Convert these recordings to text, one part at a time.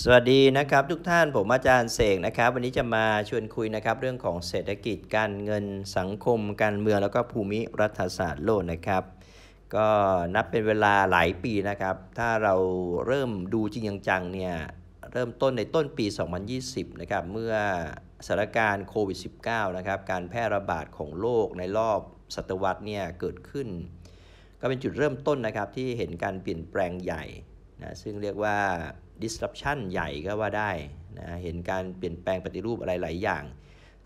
สวัสดีนะครับทุกท่านผมอาจารย์เสกนะครับ วันนี้จะมาชวนคุยนะครับ เรื่องของเศรษฐกิจการเงินสังคม การเมือง แล้วก็ภูมิรัฐศาสตร์โลกนะครับ ก็นับเป็นเวลาหลายปีนะครับ ถ้าเราเริ่มดูจริงจังเนี่ยเริ่มต้นในต้นปี 2020 นะครับเมื่อสถานการณ์โควิด -19 นะครับการแพร่ระบาดของโลก ในรอบศตวรรษเนี่ยเกิดขึ้น ก็เป็นจุดเริ่มต้นนะครับที่เห็นการเปลี่ยนแปลงใหญ่นะซึ่งเรียกว่า disruption ใหญ่ก็ว่าได้นะ เห็นการเปลี่ยนแปลงปฏิรูปอะไรหลายอย่าง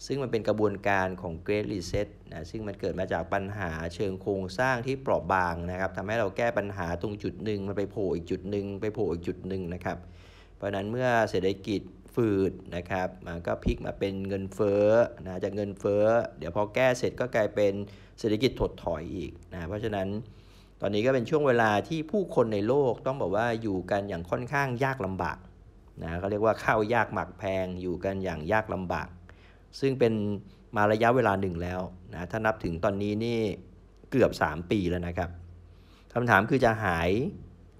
ซึ่งมันเป็นกระบวนการของ Great Reset นะ ซึ่งมันเกิดมาจากปัญหาเชิงโครงสร้างที่เปราะบางนะครับทำให้เราแก้ปัญหาตรงจุดหนึ่งมันไปโผล่อีกจุดหนึ่งไปโผล่อีกจุดหนึ่งนะครับ เพราะนั้นเมื่อเศรษฐกิจฝืดนะครับ มันก็พลิกมาเป็นเงินเฟ้อนะ จากเงินเฟ้อ เดี๋ยวพอแก้เสร็จก็กลายเป็นเศรษฐกิจถดถอยอีกนะ เพราะฉะนั้นตอนนี้ก็เป็นช่วงเวลาที่ผู้คนในโลกต้องบอกว่าอยู่กันอย่างค่อนข้างยากลำบากนะเขาเรียกว่าข้าวยากหมักแพง อยู่กันอย่างยากลำบาก ซึ่งเป็นมาระยะเวลาหนึ่งแล้วนะถ้านับถึงตอนนี้นี่เกือบ 3 ปีแล้วนะครับคำถามคือจะหาย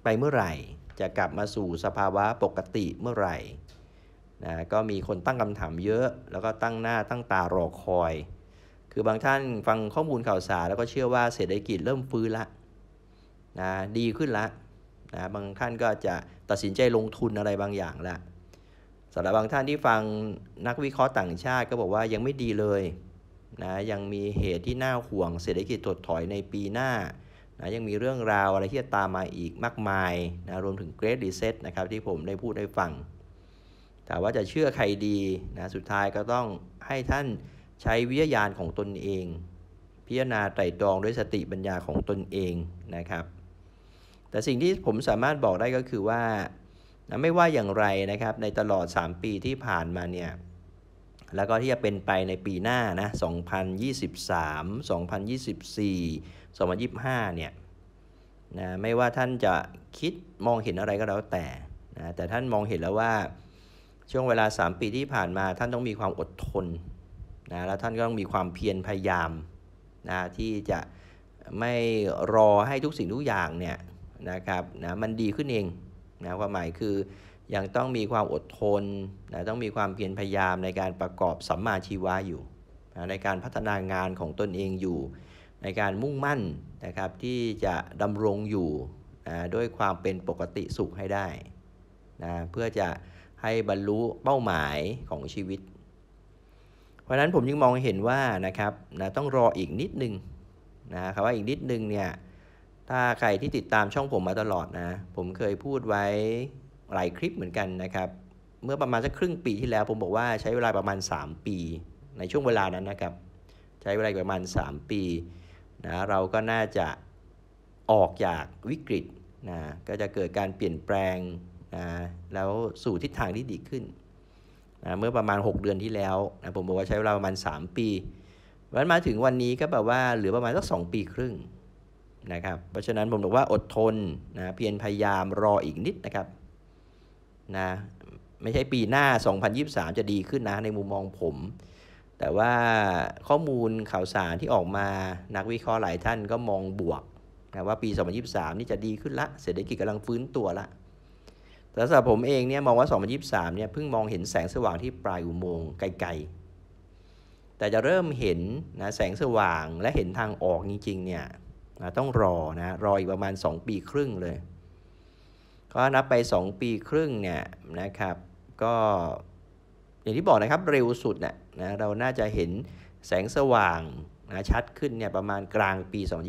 ไปเมื่อไหร่ จะกลับมาสู่สภาวะปกติเมื่อไหร่นะก็มีคนตั้งคำถามเยอะ แล้วก็ตั้งหน้าตั้งตารอคอย คือบางท่านฟังข้อมูลข่าวสารแล้วก็เชื่อว่า เศรษฐกิจเริ่มฟื้นละนะดีขึ้นละนะบางท่านก็จะตัดสินใจลงทุนอะไรบางอย่างละสำหรับบางท่านที่ฟังนักวิเคราะห์ต่างชาติก็บอกว่ายังไม่ดีเลยนะยังมีเหตุที่น่าห่วง เศรษฐกิจถดถอยในปีหน้านะยังมีเรื่องราวอะไรที่จะตามมาอีกมากมายนะรวมถึงเกรดรีเซ็ตนะครับ ที่ผมได้พูดได้ฟัง แต่ว่าจะเชื่อใครดีนะสุดท้ายก็ต้องให้ท่านใช้วิทยาณของตนเอง พิจารณาไตรตรองด้วยสติปัญญาของตนเองนะครับแต่สิ่งที่ผมสามารถบอกได้ก็คือว่า ไม่ว่าอย่างไรนะครับ ในตลอด 3 ปีที่ผ่านมาเนี่ย แล้วก็ที่จะเป็นไปในปีหน้านะ2023 2024 2025เนี่ย นะ ไม่ว่าท่านจะคิดมองเห็นอะไรก็แล้วแต่ นะ แต่ท่านมองเห็นแล้วว่า ช่วงเวลา 3 ปีที่ผ่านมาท่านต้องมีความอดทน นะ แล้วท่านก็ต้องมีความเพียรพยายาม นะ ที่จะไม่รอให้ทุกสิ่งทุกอย่าง เนี่ยนะครับนะมันดีขึ้นเองนะความหมายคือยังต้องมีความอดทนนะต้องมีความเพียรพยายามในการประกอบสัมมาชีวะอยู่นะในการพัฒนางานของตนเองอยู่ในการมุ่งมั่นนะครับที่จะดำรงอยู่นะด้วยความเป็นปกติสุขให้ได้นะเพื่อจะให้บรรลุเป้าหมายของชีวิต เพราะนั้นผมยังมองเห็นว่านะครับนะต้องรออีกนิดนึงนะครับว่าอีกนิดนึงเนี่ยถ้าใครที่ติดตามช่องผมมาตลอดนะ ผมเคยพูดไว้หลายคลิปเหมือนกันนะครับ เมื่อประมาณสักครึ่งปีที่แล้วผมบอกว่าใช้เวลาประมาณ 3 ปี ในช่วงเวลานั้นนะครับใช้เวลาประมาณ 3 ปีนะเราก็น่าจะออกจากวิกฤตนะก็จะเกิดการเปลี่ยนแปลงนะแล้วสู่ทิศทางที่ดีขึ้นนะเมื่อประมาณ 6 เดือนที่แล้วนะผมบอกว่าใช้เวลาประมาณ 3 ปี วันมาถึงวันนี้ก็แบบว่าเหลือประมาณสัก2ปีครึ่งนะครับ เพราะฉะนั้นผมบอกว่าอดทนนะเพียรพยายามรออีกนิดนะครับนะไม่ใช่ปีหน้า 2023 จะดีขึ้นนะ ในมุมมองผม แต่ว่าข้อมูลข่าวสารที่ออกมานักวิเคราะห์หลายท่านก็มองบวกนะว่าปี 2023 นี่จะดีขึ้นละเศรษฐกิจกำลังฟื้นตัวละแต่สำหรับผมเองเนี่ยมองว่า 2023เนี่ยเพิ่งมองเห็นแสงสว่างที่ปลายอุโมงค์ไกลๆ แต่จะเริ่มเห็นนะแสงสว่างและเห็นทางออกจริงๆเนี่ยนะต้องรอนะ รออีกประมาณ 2 ปีครึ่งเลย ก็นับไป 2 ปีครึ่งเนี่ยนะครับ ก็อย่างที่บอกนะครับ เร็วสุดนะนะ เราน่าจะเห็นแสงสว่างนะชัดขึ้นเนี่ยประมาณกลางปี2025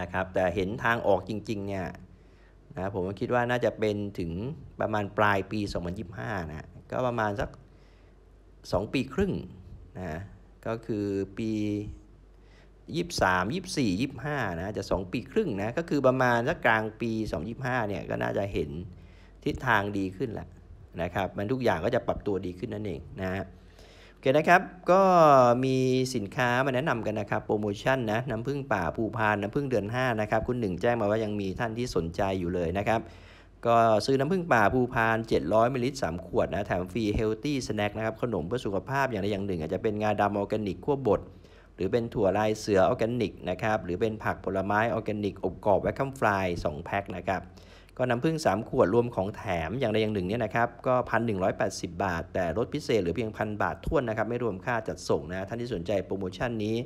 นะครับ แต่เห็นทางออกจริงๆเนี่ยนะผมคิดว่าน่าจะเป็นถึงประมาณปลายปี2025นะ ก็ประมาณสัก 2 ปีครึ่งนะ ก็คือปี23 24 25 นะจะ2 ปีครึ่งนะ ก็คือประมาณสักกลางปี2025 เนี่ย ก็น่าจะเห็นทิศทางดีขึ้นแหละนะครับ มันทุกอย่างก็จะปรับตัวดีขึ้นนั่นเอง นะโอเคนะครับก็มีสินค้ามาแนะนำกันนะครับ โปรโมชั่นนะน้ำพึ่งป่าภูพานน้ำพึ่งเดือน 5 นะครับ คุณหนึ่งแจ้งมาว่ายังมีท่านที่สนใจอยู่เลยนะครับ ก็ซื้อน้ำผึ้งป่าภูพาน700มิลลิลิตร3ขวดนะแถมฟรีเฮลตี้สแน็คนะครับขนมเพื่อสุขภาพอย่างใดอย่างหนึ่ง อาจจะเป็นงาดำออร์แกนิกขั้วบดหรือเป็นถั่วลายเสือออร์แกนิกนะครับหรือเป็นผักผลไม้ออร์แกนิกอบกรอบแวคคัมฟลายสองแพ็คนะครับ ก็น้ำผึ้ง3ขวดรวมของแถมอย่างใดอย่างหนึ่งเนี่ยนะครับ ก็พันหนึ่งบาท แต่ลดพิเศษหรือเพียงพันบาททุวนนะครับ ไม่รวมค่าจัดส่งนะท่านที่สนใจโปรโมชั่นนี้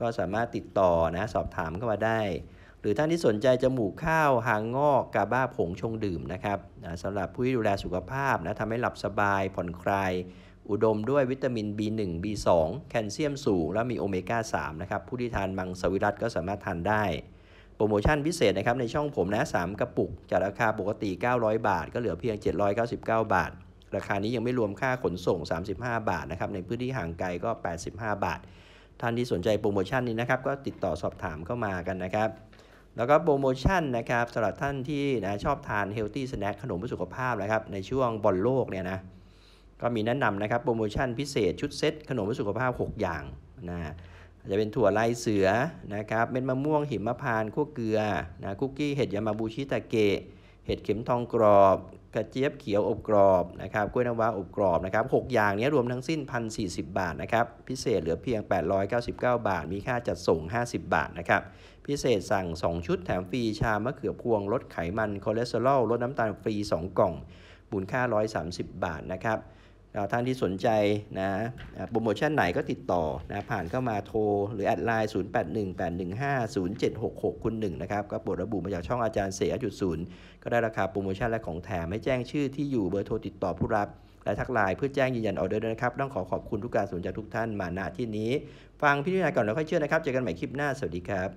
ก็สามารถติดต่อนะ สอบถามเข้ามาได้ หรือท่านที่สนใจจมูกข้าวหางงอกกาบ้าผงชงดื่มนะครับสำหรับผู้ที่ดูแลสุขภาพนะทำให้หลับสบายผ่อนคลายอุดมด้วยวิตามิน B1 B2 แคลเซียมสูงและมีโอเมก้า3 นะครับ ผู้ที่ทานมังสวิรัตก็สามารถทานได้ โปรโมชั่นพิเศษนะครับในช่องผมนะ 3 กระปุก จากราคาปกติ 900 บาท ก็เหลือเพียง 799 บาท ราคานี้ยังไม่รวมค่าขนส่ง 35 บาทนะครับในพื้นที่ห่างไกลก็ 85 บาท ท่านที่สนใจโปรโมชั่นนี้นะครับก็ติดต่อสอบถามเข้ามากันนะครับแล้วก็โปรโมชั่นนะครับสำหรับท่านที่นะชอบทานเฮลตี้สแน็คขนมเพื่อสุขภาพนะครับในช่วงบอลโลกเนี่ยนะก็มีแนะนำนะครับ โปรโมชั่นพิเศษชุดเซ็ตขนมเพื่อสุขภาพ 6 อย่างนะจะเป็นถั่วลายเสือนะครับเม็ดมะม่วงหิมพานต์คั่วเกลือนะคุกกี้ เห็ดยามาบูชิตะเกะเห็ดเข็มทองกรอบ กระเจี๊ยบเขียวอบกรอบนะครับกล้วยน้ำว้าอบกรอบนะครับ6 อย่างนี้รวมทั้งสิ้น1,040 บาทนะครับพิเศษเหลือเพียง 899 บาท มีค่าจัดส่ง 50 บาทนะครับพิเศษสั่ง 2 ชุดแถมฟรีชามะเขือพวงลดไขมันคอเลสเตอรอลลดน้ำตาลฟรี2กล่องมูลค่า 130 บาทนะครับท่านที่สนใจนะโปรโมชั่นไหนก็ติดต่อนะผ่านเข้ามาโทร หรือแอดไลน์0818150766คุณหนึ่งนะครับ ก็บปรดระบุมาจากช่องอาจารย์เสียจุดศูนย์ก็ได้ราคาโปรโมชั่นและของแถมให้แจ้งชื่อที่อยู่เบอร์โทรติดต่อผู้รับ และทักไลน์เพื่อแจ้งยืนยันออเดอร์นะครับ ต้องขอขอบคุณทุกการสนใจทุกท่านมาณที่นี้ ฟังพิจารณาก่อนแล้วค่อยเชื่อนะครับเจอกันใหม่คลิปหน้าสวัสดีครับ